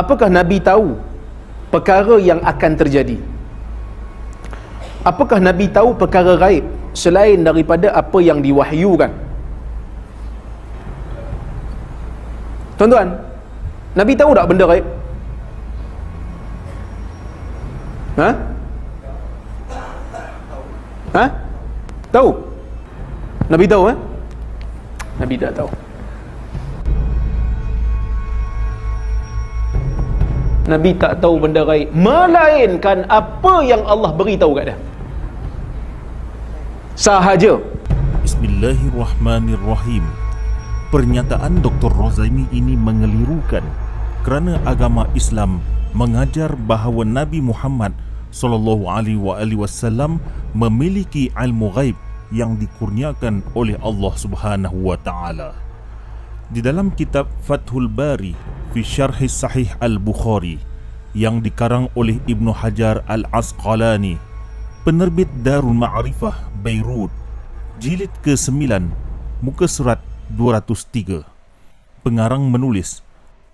Apakah Nabi tahu perkara yang akan terjadi? Apakah Nabi tahu perkara gaib selain daripada apa yang diwahyukan? Tuan-tuan, Nabi tahu tak benda gaib? Ha? Ha? Tahu? Nabi tahu eh? Nabi tak tahu. Nabi tak tahu benda raib melainkan apa yang Allah beritahu kat dia sahaja Bismillahirrahmanirrahim Pernyataan Dr. Rozaimi ini mengelirukan kerana agama Islam mengajar bahawa Nabi Muhammad sallallahu alaihi wasallam memiliki ilmu ghaib yang dikurniakan oleh Allah Subhanahu wa taala. Di dalam kitab Fathul Bari fi Syarh Sahih Al-Bukhari yang dikarang oleh Ibnu Hajar Al-Asqalani, penerbit Darul Ma'rifah Beirut, jilid ke-9, muka surat 203. Pengarang menulis: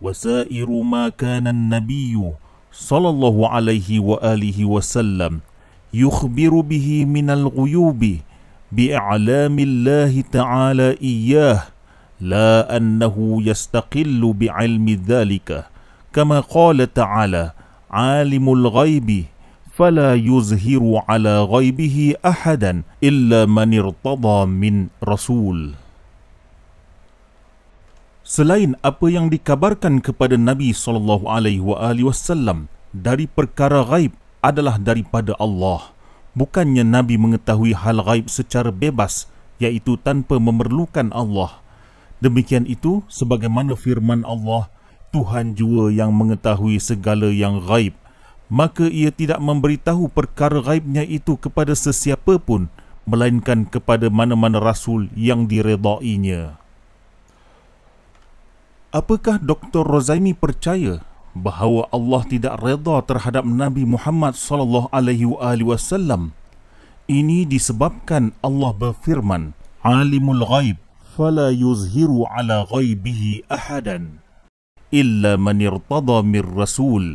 "Wasairu ma kana an-nabiyyu sallallahu alaihi wa alihi wasallam yukhbiru bihi min al-ghuyubi bi'alamillahi ta'ala iyyah." لا أنه يستقل بعلم ذلك كما قال تعالى عالم الغيب فلا يظهر على غيبه أحدا إلا من ارتضى من رسول Selain apa yang dikabarkan kepada Nabi sallallahu alaihi wasallam dari perkara ghaib adalah daripada Allah bukannya Nabi mengetahui hal ghaib secara bebas iaitu tanpa memerlukan Allah Demikian itu sebagaimana firman Allah Tuhan jua yang mengetahui segala yang gaib maka ia tidak memberitahu perkara gaibnya itu kepada sesiapa pun melainkan kepada mana-mana rasul yang diredainya Apakah Dr Rozaimi percaya bahawa Allah tidak reda terhadap Nabi Muhammad sallallahu alaihi wasallam Ini disebabkan Allah berfirman Alimul Ghaib فلا يظهر على غيبه احدا الا من ارتضى من رسول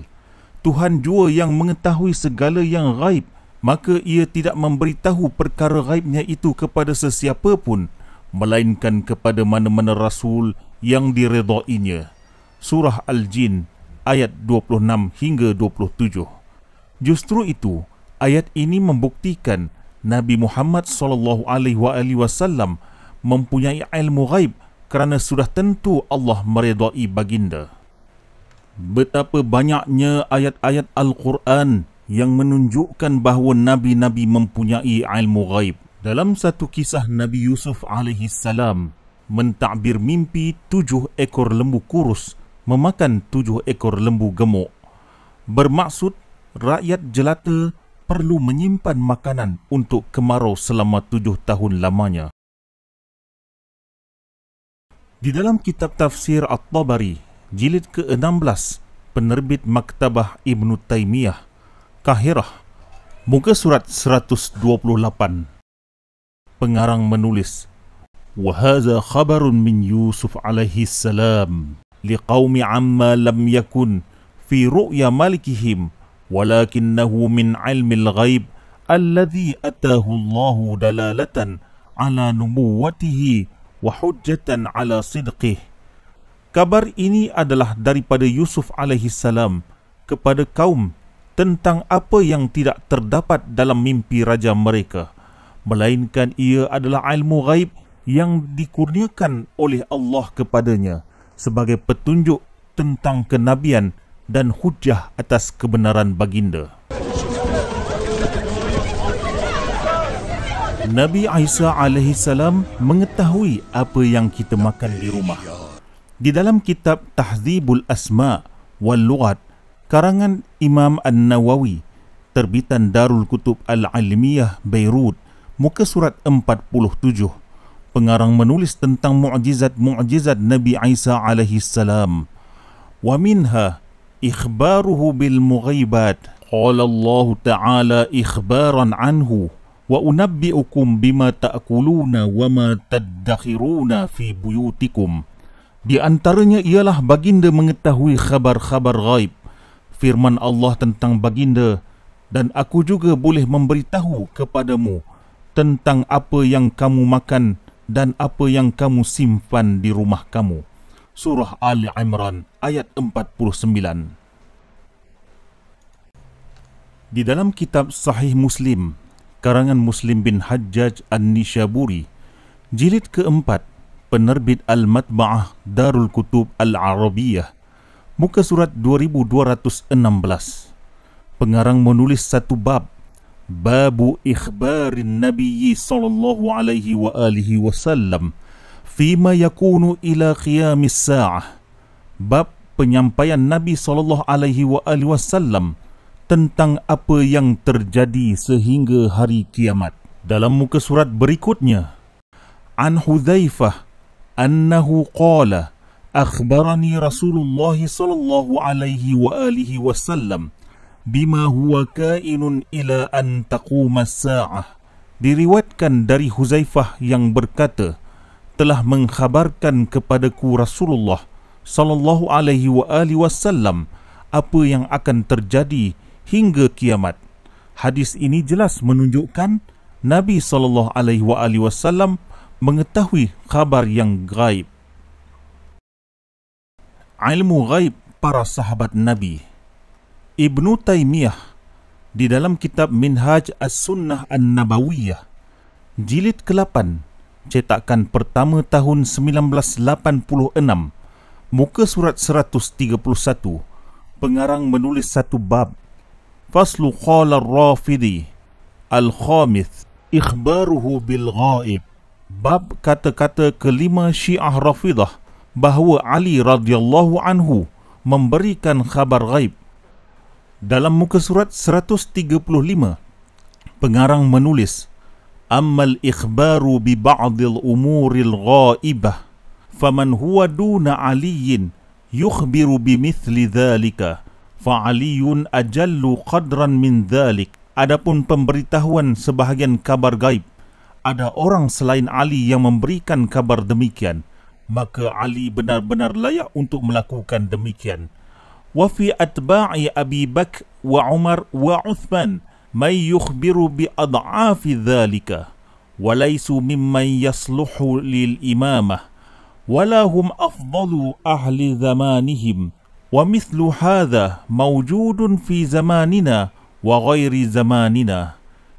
Tuhan jua yang mengetahui segala yang gaib maka ia tidak memberitahu perkara gaibnya itu kepada sesiapa pun melainkan kepada mana-mana rasul yang diredainya surah al-jin ayat 26 hingga 27 justru itu ayat ini membuktikan Nabi Muhammad sallallahu alaihi wasallam mempunyai ilmu ghaib kerana sudah tentu Allah meredai baginda. Betapa banyaknya ayat-ayat Al-Quran yang menunjukkan bahawa Nabi-Nabi mempunyai ilmu ghaib. Dalam satu kisah Nabi Yusuf AS mentakbir mimpi tujuh ekor lembu kurus memakan tujuh ekor lembu gemuk. Bermaksud rakyat jelata perlu menyimpan makanan untuk kemarau selama tujuh tahun lamanya. Di dalam kitab tafsir At-Tabari, jilid ke-16, penerbit Maktabah Ibn Taymiyah, Kahirah, muka surat 128, pengarang menulis, وَهَذَا خَبَرٌ مِّنْ يُوسُفْ عَلَيْهِ السَّلَامِ لِقَوْمِ عَمَّا لَمْ يَكُنْ فِي رُؤْيَ مَلِكِهِمْ وَلَكِنَّهُ مِنْ عِلْمِ الْغَيْبِ الَّذِي أَتَاهُ اللَّهُ دَلَالَةً عَلَى نُبُوَّتِهِ wa hujjatan ala sidqih. Kabar ini adalah daripada Yusuf alaihi salam kepada kaum tentang apa yang tidak terdapat dalam mimpi raja mereka melainkan ia adalah ilmu ghaib yang dikurniakan oleh Allah kepadanya sebagai petunjuk tentang kenabian dan hujah atas kebenaran baginda. Nabi Isa alaihi salam mengetahui apa yang kita makan di rumah. Di dalam kitab Tahzibul Asma wal Lughat karangan Imam An-Nawawi terbitan Darul Kutub Al-Alimiyah Beirut muka surat 47 pengarang menulis tentang mukjizat-mukjizat Nabi Isa alaihi salam. Wa minha ikhbaruhu bil mughaybat. Qala Allah Ta'ala ikhbaran anhu wa unabbiukum bima ta'kuluna wa ma tadakhiruna fi buyutikum di antaranya ialah baginda mengetahui khabar-khabar ghaib firman Allah tentang baginda dan aku juga boleh memberitahu kepadamu tentang apa yang kamu makan dan apa yang kamu simpan di rumah kamu surah ali imran ayat 49 di dalam kitab Sahih Muslim karangan Muslim bin Hajjaj An-Nishaburi jilid keempat penerbit Al-Matba'ah Darul Kutub Al-Arabiyah muka surat 2216 pengarang menulis satu bab Babu ikhbarin Nabi sallallahu alaihi wa alihi wasallam fima yakunu ila qiyamis saah bab penyampaian Nabi sallallahu alaihi wa alihi wasallam tentang apa yang terjadi sehingga hari kiamat. Dalam muka surat berikutnya, An Hudzaifah annahu qala akhbarani Rasulullah sallallahu alaihi wa alihi wasallam bima huwa kainun ila an taquma saah diriwayatkan dari Huzaifah yang berkata telah mengkhabarkan kepadaku Rasulullah sallallahu alaihi wa alihi wasallam apa yang akan terjadi hingga kiamat. Hadis ini jelas menunjukkan Nabi saw mengetahui khabar yang gaib. Ilmu gaib para sahabat Nabi. Ibnu Taymiyah di dalam kitab Minhaj As-Sunnah An-Nabawiyah jilid ke-8 cetakan pertama tahun 1986 muka surat 131 pengarang menulis satu bab فصل قال الرافضي الخامس إخباره بالغائب باب kata kata kelima Syiah Rafidah bahawa Ali radhiyallahu anhu memberikan khabar gaib. Dalam muka surat 135 pengarang menulis Ammal ikhbaru bi ba'dil umuril ghaibah faman huwa duna aliyin yukhbiru bi mithli dhalika fa'aliyun ajallu qadran min dhalik. Adapun pemberitahuan sebahagian kabar gaib, ada orang selain Ali yang memberikan kabar demikian, maka Ali benar-benar layak untuk melakukan demikian. Wa fi atba'i Abi Bakr wa Umar wa Uthman may yukhbiru bi adhafi dhalika wa mimman yasluhu lil imamah wala hum afdalu ahli zamanihim ومثل هذا موجود في زماننا وغير زماننا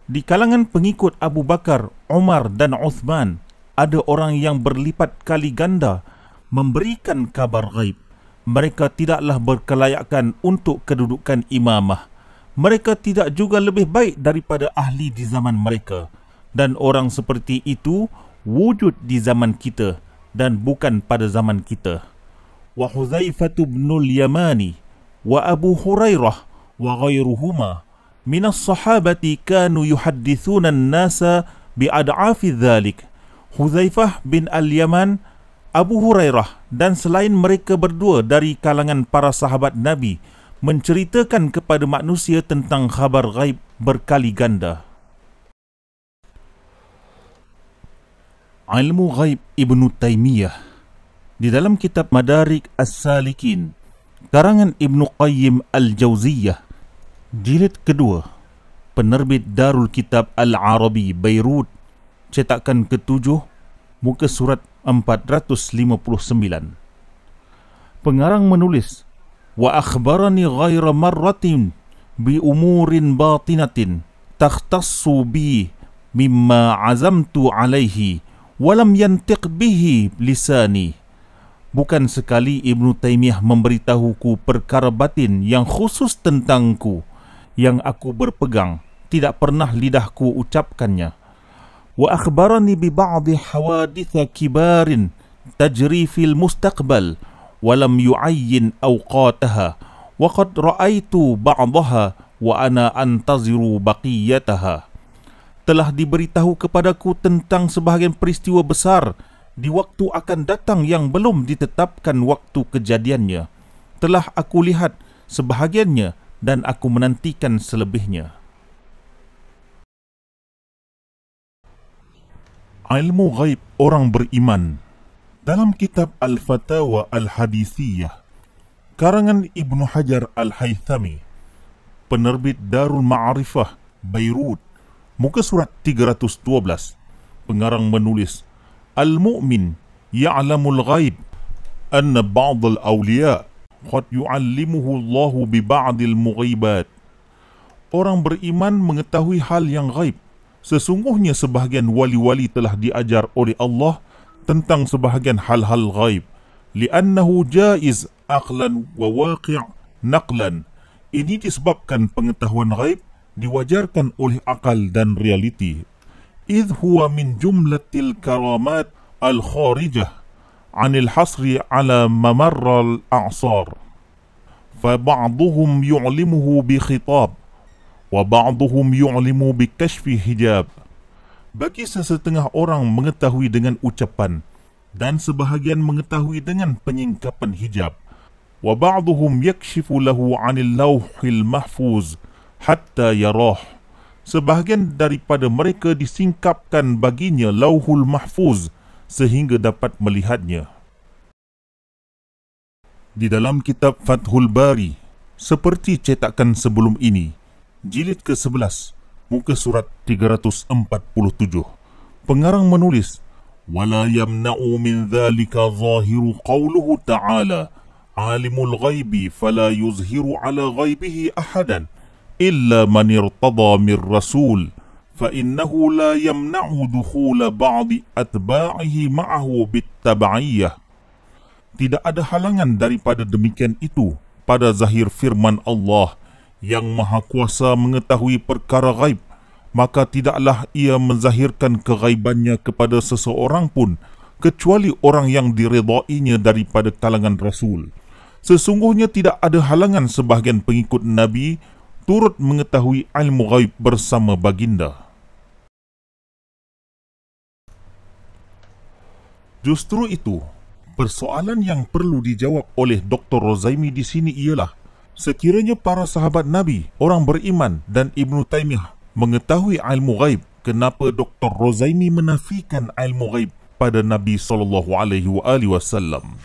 Di kalangan pengikut Abu Bakar, Umar dan Uthman, ada orang yang berlipat kali ganda memberikan kabar gaib. Mereka tidaklah berkelayakan untuk kedudukan imamah. Mereka tidak juga lebih baik daripada ahli di zaman mereka. Dan orang seperti itu wujud di zaman kita dan bukan pada zaman kita. وحذيفة بن اليمان وأبو هريرة وغيرهما من الصحابة كانوا يحدثون الناس بأضعاف ذلك حذيفة بن اليمان Abu Hurairah dan selain mereka berdua dari kalangan para sahabat Nabi menceritakan kepada manusia tentang khabar gaib berkali ganda. Ilmu Gaib Ibn Taymiyah di dalam kitab Madarik As-Salikin karangan Ibn Qayyim Al-Jawziyah jilid kedua penerbit Darul Kitab Al-Arabi Beirut cetakan ketujuh muka surat 459 pengarang menulis wa akhbarani ghaira marratin bi umurin batinatin takhtassu bi mimma azamtu alaihi walam yantiq bihi lisani Bukan sekali Ibn Taymiyah memberitahuku perkara batin yang khusus tentangku yang aku berpegang tidak pernah lidahku ucapkannya. Wa akhbarani bi ba'di hawadith kibarin tajri fil mustaqbal wa lam yu'ayyin awqataha wa qad ra'aytu ba'daha wa ana antaziru baqiyataha. Telah diberitahu kepadaku tentang sebahagian peristiwa besar di waktu akan datang yang belum ditetapkan waktu kejadiannya. Telah aku lihat sebahagiannya dan aku menantikan selebihnya. Ilmu Ghaib Orang Beriman Dalam kitab Al-Fatawa Al-Hadithiyah Karangan Ibnu Hajar Al-Haythami Penerbit Darul Ma'arifah Beirut Muka surat 312 Pengarang menulis المؤمن يعلم الغيب أن بعض الأولياء قد يعلمه الله ببعض المغيبات Orang beriman mengetahui hal yang gaib Sesungguhnya sebahagian wali-wali telah diajar oleh Allah tentang sebahagian hal-hal gaib. Liannahu jaiz aqlan wa waqi' naqlan. Ini disebabkan pengetahuan gaib diwajarkan oleh akal dan realiti. إذ هو من جملة الكرامات الخارجة عن الحصر على ممر الأعصار فبعضهم يعلمه بخطاب وبعضهم يعلم بكشف حجاب Bagi sesetengah orang mengetahui dengan ucapan dan sebahagian mengetahui dengan penyingkapan hijab. وَبَعْضُهُمْ يَكْشِفُ لَهُ عَنِ اللَّوْحِ المحفوظ حَتَّى يَرَاهُ sebahagian daripada mereka disingkapkan baginya lauhul mahfuz sehingga dapat melihatnya. Di dalam kitab Fathul Bari, seperti cetakan sebelum ini, jilid ke-11, muka surat 347, pengarang menulis, وَلَا يَمْنَعُ مِنْ ذَلِكَ ظَاهِرُ قَوْلُهُ تَعَالَى عَالِمُ الْغَيْبِ فَلَا يُزْهِرُ عَلَى غَيْبِهِ أَحَدًا إلا من ارتضى من رسول فإنه لا يمنع دخول بعض أتباعه معه بالتبعية Tidak ada halangan daripada demikian itu pada zahir firman Allah yang maha kuasa mengetahui perkara gaib, maka tidaklah ia menzahirkan kegaibannya kepada seseorang pun kecuali orang yang diredainya daripada kalangan Rasul. Sesungguhnya tidak ada halangan sebahagian pengikut Nabi turut mengetahui ilmu ghaib bersama baginda. Justru itu, persoalan yang perlu dijawab oleh Dr. Rozaimi di sini ialah sekiranya para sahabat Nabi, orang beriman dan Ibnu Taimiyah mengetahui ilmu ghaib, kenapa Dr. Rozaimi menafikan ilmu ghaib pada Nabi sallallahu alaihi wasallam?